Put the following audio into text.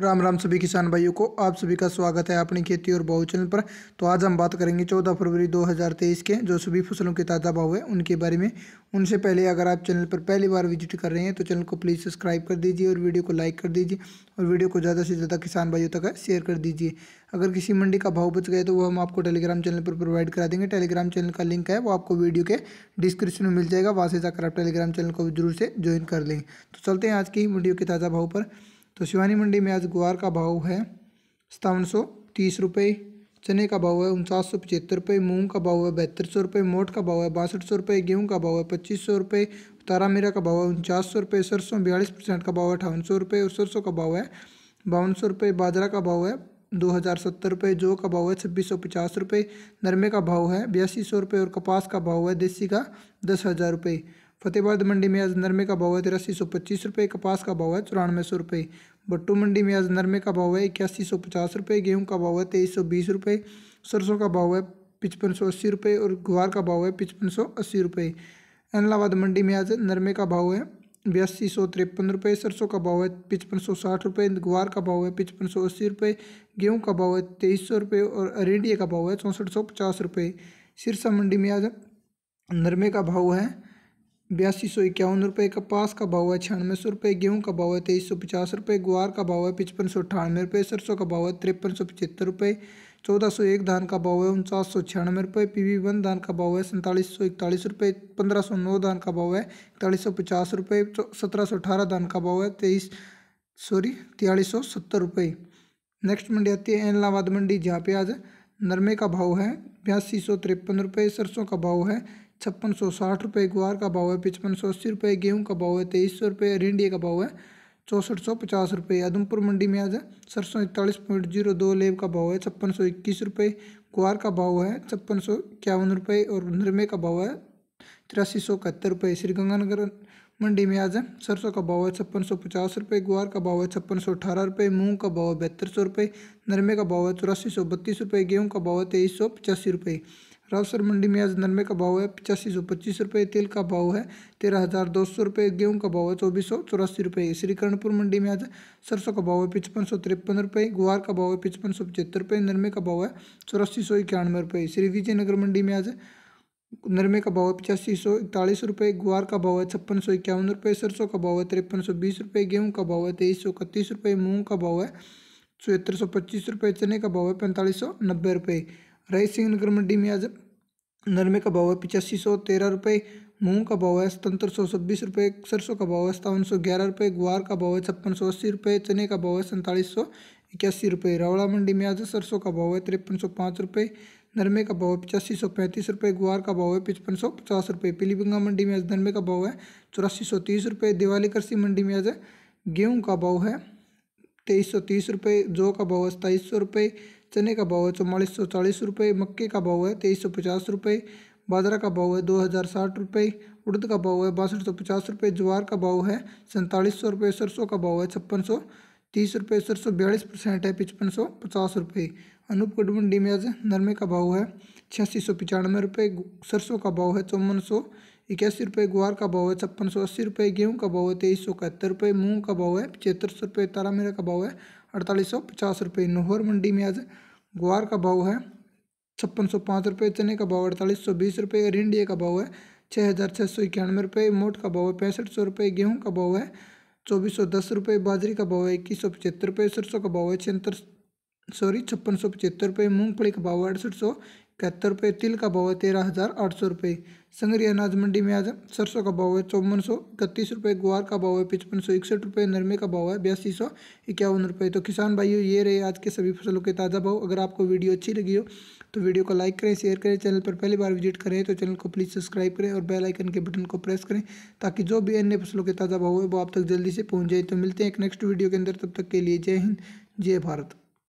राम राम सभी किसान भाइयों को आप सभी का स्वागत है अपनी खेती और बहु चैनल पर तो आज हम बात करेंगे 14 फरवरी 2023 के जो सभी फसलों के ताज़ा भाव है उनके बारे में उनसे पहले अगर आप चैनल पर पहली बार विजिट कर रहे हैं तो चैनल को प्लीज़ सब्सक्राइब कर दीजिए और वीडियो को लाइक कर दीजिए और वीडियो को ज़्यादा से ज़्यादा किसान भाइयों तक शेयर कर दीजिए अगर किसी मंडी का भाव बच गया तो वो हम आपको टेलीग्राम चैनल पर प्रोवाइड करा देंगे टेलीग्राम चैनल का लिंक है वो आपको वीडियो के डिस्क्रिप्शन में मिल जाएगा वहाँ से जाकर आप टेलीग्राम चैनल को जरूर से ज्वाइन कर लेंगे तो चलते हैं आज की मंडियों के ताज़ा भाव पर तो शिवानी मंडी में आज गुआर का भाव है सतावन सौ तीस रुपये चने का भाव है उनचास सौ पचहत्तर रुपये मूँग का भाव है बहत्तर सौ रुपये मोट का भाव है बासठ सौ रुपये गेहूँ का भाव है पच्चीस सौ रुपये तारा मीरा का भाव है उनचास सौ रुपये सरसों बयालीस परसेंट का भाव है अठावन सौ रुपये और सरसों का भाव है बावन सौ रुपये बाजरा का भाव है दो हज़ार सत्तर रुपये जौ का भाव है छब्बीस सौ पचास रुपये नरमे का भाव है बयासी सौ रुपये और कपास का भाव है देसी का दस हज़ार रुपये फतेहबाद मंडी में आज नरमे का भाव है तिरासी सौ पच्चीस रुपये कपास का भाव है चौरानवे सौ रुपये भट्टू मंडी में आज नरमे का भाव है इक्यासी सौ पचास रुपये गेहूँ का भाव है तेईस सौ बीस रुपये सरसों का भाव है पचपन सौ अस्सी रुपये और गुहार का भाव है पचपन सौ अस्सी रुपये एलाहाबाद मंडी में आज नरमे का भाव है बयासी सौ तिरपन रुपये सरसों का भाव है पचपन सौ साठ रुपये गुआर का भाव है पचपन सौ अस्सी रुपये गेहूँ का भाव है तेईस सौ रुपये और अरेंडिया का भाव है चौंसठ सौ पचास रुपये सिरसा मंडी में आज नरमे का भाव है बयासी सौ इक्यावन रुपये कपास का भाव है छियानवे सौ रुपये गेहूँ का भाव है तेईस सौ पचास रुपये ग्वार का भाव है पचपन सौ अठानवे रुपये सरसों का भाव है तिरपन सौ पचहत्तर रुपये चौदह सौ एक धान का भाव है उनचास सौ छियानवे रुपये पी वी वन धान का भाव है सैंतालीस सौ इकतालीस रुपये पंद्रह सौ नौ धान का भाव है इकतालीस सौ पचास रुपये सत्रह सौ अठारह धान का भाव है तेईस सॉरी तियालीस सौ सत्तर रुपये नेक्स्ट मंडी आती है एलाहाबाद मंडी जहाँ पे आज नरमे का भाव है बयासी सौ तिरपन रुपये सरसों का भाव है छप्पन सौ साठ रुपये ग्वार का भाव है पचपन सौ अस्सी रुपये गेहूँ का भाव है तेईस सौ रुपये अरिंडिया का भाव है चौंसठ सौ पचास रुपये आदमपुर मंडी में आज है सरसों इकतालीस पॉइंट जीरो दो लेब का भाव है छप्पन सौ इक्कीस रुपये ग्वार का भाव है छप्पन सौ इक्यावन रुपये और नरमे का भाव है तिरासी सौ इकहत्तर रुपये श्रीगंगानगर मंडी में आज सरसों का भाव है छप्पन सौ पचास रुपये ग्वार का भाव है छप्पन सौ अठारह रुपये मूंग का भाव है बहत्तर सौ रुपये नरमे का भाव है चौरासी सौ बत्तीस रुपये गेहूँ का भाव है तेईस सौ पचासी रुपये रावसर मंडी में आज नरमे का भाव है पचासी सौ पच्चीस रुपये तेल का भाव है तेरह हज़ार दो सौ रुपये गेहूँ का भाव है चौबीस सौ चौरासी रुपये श्रीकरणपुर मंडी में आज सरसों का भाव है पचपन सौ तिरपन रुपये ग्वार का भाव है पचपन सौ पचहत्तर रुपये नरमे का भाव है चौरासी सौ इक्यानवे रुपये श्री विजयनगर मंडी में आज नरमे का भाव है पचासी सौ इकतालीस रुपये ग्वार का भाव है छप्पन सौ इक्यावन रुपये सरसों का भाव है तिरपन सौ बीस रुपये गेहूँ का भाव है तेईस सौ इकतीस रुपये मूँग का भाव है चौहत्तर सौ पच्चीस रुपये चने का भाव है पैंतालीस सौ नब्बे रुपये राय सिंह नगर मंडी में आज नरमे का भाव है पचासी सौ तेरह रुपये मूँग का भाव है सतहत्तर सौ छब्बीस रुपये सरसों का भाव है सतावन सौ ग्यारह रुपये ग्वार का भाव है छप्पन सौ अस्सी रुपये चने का भाव है सैंतालीस सौ इक्यासी रुपये रावड़ा मंडी में आज सरसों का भाव है तिरपन सौ पाँच रुपये नरमे का भाव है पचासी सौ पैंतीस रुपये ग्वार का भाव है पचपन सौ पचास रुपये पीलीबंगा मंडी में आज नरमे का भाव है चौरासी सौ तीस रुपये दिवाली कृषि मंडी में आज गेहूँ का भाव है तेईस सौ तीस रुपये जौ का भाव है सताईस सौ रुपये चने का भाव है चौवालीस सौ चालीस रुपये मक्के का भाव है तेईस सौ पचास रुपये बाजरा का भाव है दो हज़ार साठ रुपये उड़द का भाव है बासठ सौ पचास रुपये ज्वार का भाव है सैंतालीस सौ रुपये सरसों का भाव है छप्पन सौ तीस रुपये सरसो बयालीस परसेंट है पचपन सौ पचास रुपये अनूपगढ़ मंडी में आज नरमे का भाव है छियासी सौ पचानवे रुपये सरसों का भाव है चौवन सौ इक्यासी रुपये ग्वार का भाव है छप्पन सौ अस्सी रुपये गेहूँ का भाव है तेईस सौ इकहत्तर रुपये मूंग का भाव है पचहत्तर सौ रुपये तारा मेरा का भाव है अड़तालीस सौ पचास रुपये नोहर मंडी में आज ग्वार का भाव है छप्पन सौ पाँच रुपये चने का भाव अड़तालीस सौ बीस रुपये रिंडिया का भाव है छः हज़ार छः सौ इक्यानवे रुपये मोट का भाव है पैंसठ सौ रुपये गेहूँ का भाव है चौबीस सौ दस रुपये बाजरी का भाव है इक्कीस सौ पचहत्तर रुपये सरसों का भाव है छिहत्तर सॉरी छप्पन सौ पचहत्तर रुपये मूँगफली का भाव है अड़सठ सौ इकहत्तर रुपये तिल का भाव है तेरह हज़ार आठ सौ रुपये संग्री अनाज मंडी में आज सरसों का भाव है चौवन सौ इकतीस रुपये ग्वार का भाव है पचपन सौ इकसठ रुपये नरमे का भाव है बयासी सौ इक्यावन रुपये तो किसान भाइयों ये रहे आज के सभी फसलों के ताज़ा भाव अगर आपको वीडियो अच्छी लगी हो तो वीडियो को लाइक करें शेयर करें चैनल पर पहली बार विजिट करें तो चैनल को प्लीज़ सब्सक्राइब करें और बेल आइकन के बटन को प्रेस करें ताकि जो भी अन्य फसलों के ताज़ा भाव है वो आप तक जल्दी से पहुँच जाए तो मिलते हैं एक नेक्स्ट वीडियो के अंदर तब तक के लिए जय हिंद जय भारत